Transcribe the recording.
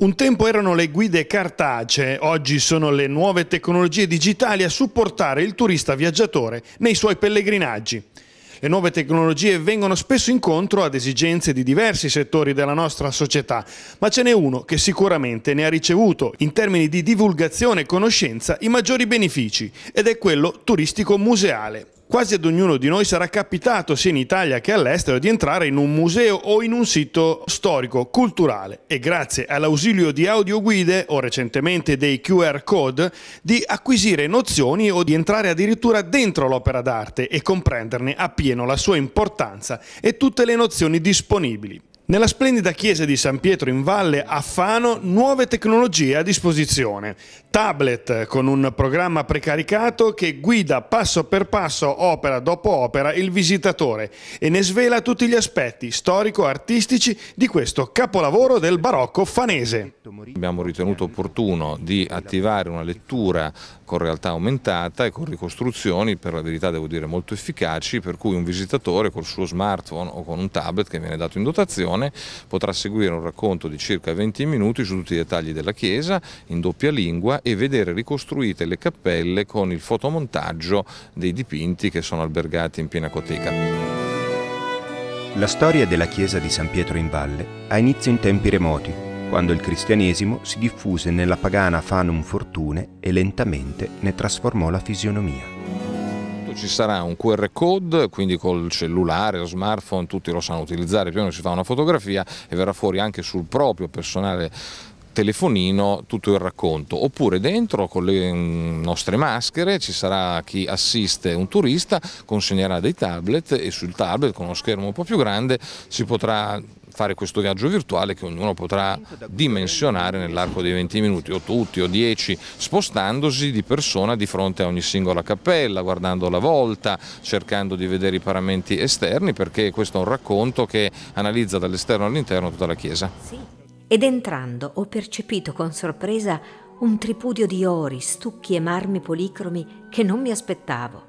Un tempo erano le guide cartacee, oggi sono le nuove tecnologie digitali a supportare il turista viaggiatore nei suoi pellegrinaggi. Le nuove tecnologie vengono spesso incontro ad esigenze di diversi settori della nostra società, ma ce n'è uno che sicuramente ne ha ricevuto, in termini di divulgazione e conoscenza, i maggiori benefici, ed è quello turistico-museale. Quasi ad ognuno di noi sarà capitato, sia in Italia che all'estero, di entrare in un museo o in un sito storico, culturale e grazie all'ausilio di audioguide o recentemente dei QR code di acquisire nozioni o di entrare addirittura dentro l'opera d'arte e comprenderne appieno la sua importanza e tutte le nozioni disponibili. Nella splendida chiesa di San Pietro in Valle a Fano nuove tecnologie a disposizione. Tablet con un programma precaricato che guida passo per passo, opera dopo opera, il visitatore e ne svela tutti gli aspetti storico-artistici di questo capolavoro del barocco fanese. Abbiamo ritenuto opportuno di attivare una lettura con realtà aumentata e con ricostruzioni, per la verità devo dire molto efficaci, per cui un visitatore col suo smartphone o con un tablet che viene dato in dotazione persone, potrà seguire un racconto di circa 20 minuti su tutti i dettagli della chiesa in doppia lingua e vedere ricostruite le cappelle con il fotomontaggio dei dipinti che sono albergati in Pinacoteca. La storia della chiesa di San Pietro in Valle ha inizio in tempi remoti, quando il cristianesimo si diffuse nella pagana Fanum Fortune e lentamente ne trasformò la fisionomia ci sarà un QR code, quindi col cellulare, lo smartphone, tutti lo sanno utilizzare, più o meno si fa una fotografia e verrà fuori anche sul proprio personale telefonino tutto il racconto oppure dentro con le mm, nostre maschere ci sarà chi assiste un turista consegnerà dei tablet e sul tablet con uno schermo un po' più grande si potrà fare questo viaggio virtuale che ognuno potrà dimensionare nell'arco dei 20 minuti o tutti o 10 spostandosi di persona di fronte a ogni singola cappella guardando la volta cercando di vedere i paramenti esterni perché questo è un racconto che analizza dall'esterno all'interno tutta la chiesa ed entrando ho percepito con sorpresa un tripudio di ori, stucchi e marmi policromi che non mi aspettavo.